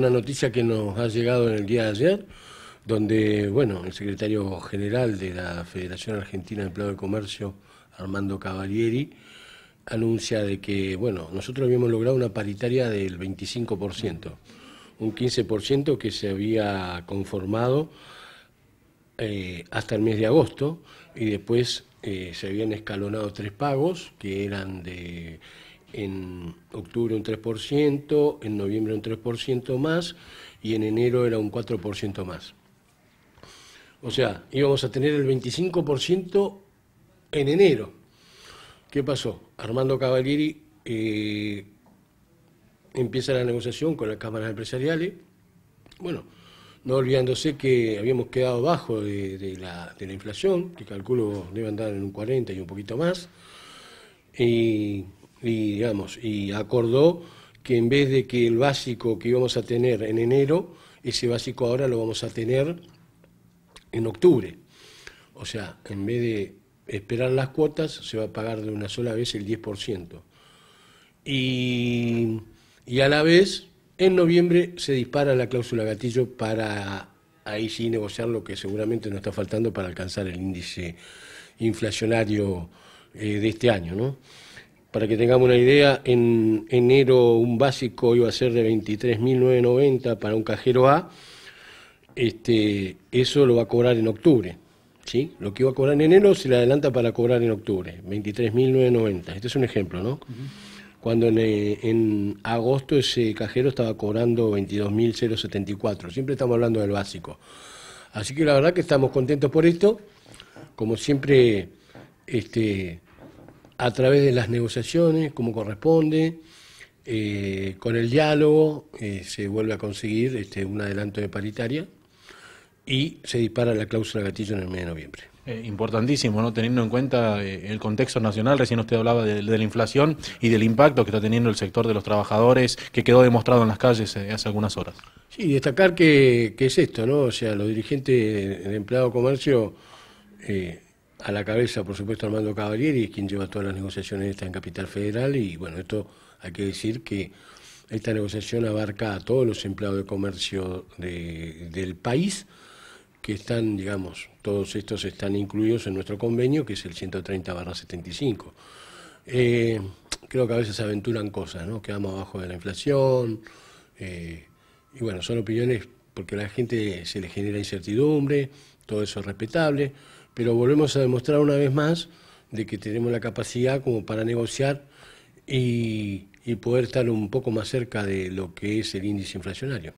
Una noticia que nos ha llegado en el día de ayer, donde, bueno, el secretario general de la Federación Argentina de Empleo de Comercio, Armando Cavalieri, anuncia de que, bueno, nosotros habíamos logrado una paritaria del 25%, un 15% que se había conformado eh, hasta el mes de agosto y después eh, se habían escalonado tres pagos que eran de en octubre un 3%, en noviembre un 3% más y en enero era un 4% más. O sea, íbamos a tener el 25% en enero. ¿Qué pasó? Armando Cavalieri eh, empieza la negociación con las cámaras empresariales. Bueno, no olvidándose que habíamos quedado bajo de, la, de la inflación, que calculo debe andar en un 40 y un poquito más. Y y, digamos, y acordó que en vez de que el básico que íbamos a tener en enero, ese básico ahora lo vamos a tener en octubre. O sea, en vez de esperar las cuotas, se va a pagar de una sola vez el 10%. Y, y a la vez, en noviembre se dispara la cláusula gatillo para ahí sí negociar lo que seguramente nos está faltando para alcanzar el índice inflacionario eh, de este año, ¿no? Para que tengamos una idea, en enero un básico iba a ser de 23.990 para un cajero A. Este, eso lo va a cobrar en octubre. ¿sí? Lo que iba a cobrar en enero se le adelanta para cobrar en octubre, 23.990. Este es un ejemplo, ¿no? Cuando en, en, agosto ese cajero estaba cobrando 22.074. Siempre estamos hablando del básico. Así que la verdad que estamos contentos por esto. Como siempre, este a través de las negociaciones, como corresponde, eh, con el diálogo eh, se vuelve a conseguir este, un adelanto de paritaria y se dispara la cláusula gatillo en el mes de noviembre. Eh, importantísimo, ¿no? Teniendo en cuenta el contexto nacional, recién usted hablaba de, la inflación y del impacto que está teniendo el sector de los trabajadores, que quedó demostrado en las calles hace algunas horas. Sí, destacar que, es esto, ¿no? O sea, los dirigentes de empleado comercio a la cabeza, por supuesto, Armando Cavalieri, quien lleva todas las negociaciones esta en Capital Federal, y bueno, esto hay que decir que esta negociación abarca a todos los empleados de comercio del país, que están, digamos, todos estos están incluidos en nuestro convenio, que es el 130 barra 75. Eh, creo que a veces aventuran cosas, ¿no? Quedamos abajo de la inflación, eh, y bueno, son opiniones porque a la gente se le genera incertidumbre, todo eso es respetable pero volvemos a demostrar una vez más de que tenemos la capacidad como para negociar y, y poder estar un poco más cerca de lo que es el índice inflacionario.